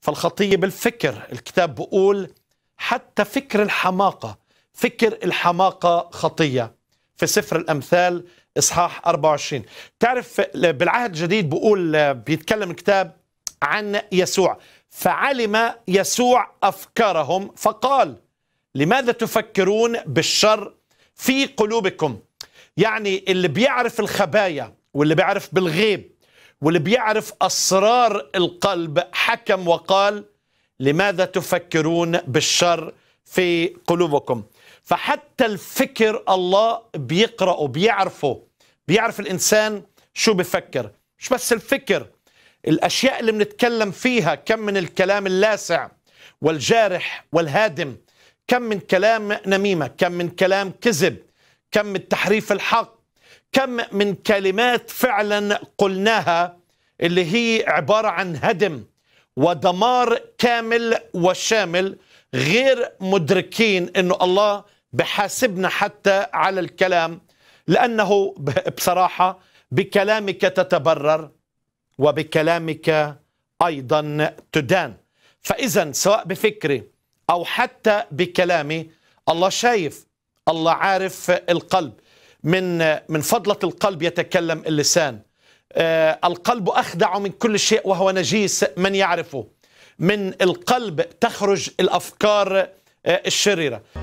فالخطية بالفكر الكتاب بقول حتى فكر الحماقة فكر الحماقة خطية في سفر الأمثال إصحاح 24 تعرف بالعهد الجديد بقول بيتكلم الكتاب عن يسوع فعلم يسوع أفكارهم فقال لماذا تفكرون بالشر في قلوبكم يعني اللي بيعرف الخبايا واللي بيعرف بالغيب واللي بيعرف أسرار القلب حكم وقال لماذا تفكرون بالشر في قلوبكم فحتى الفكر الله بيقرأه بيعرفه بيعرف الإنسان شو بفكر مش بس الفكر الأشياء اللي بنتكلم فيها كم من الكلام اللاسع والجارح والهادم كم من كلام نميمة كم من كلام كذب كم من تحريف الحق كم من كلمات فعلا قلناها اللي هي عبارة عن هدم ودمار كامل وشامل غير مدركين انه الله بحاسبنا حتى على الكلام لانه بصراحه بكلامك تتبرر وبكلامك ايضا تدان فاذا سواء بفكري او حتى بكلامي الله شايف الله عارف القلب من من فضلة القلب يتكلم اللسان آه، القلب أخدع من كل شيء وهو نجيس من يعرفه من القلب تخرج الأفكار آه، الشريرة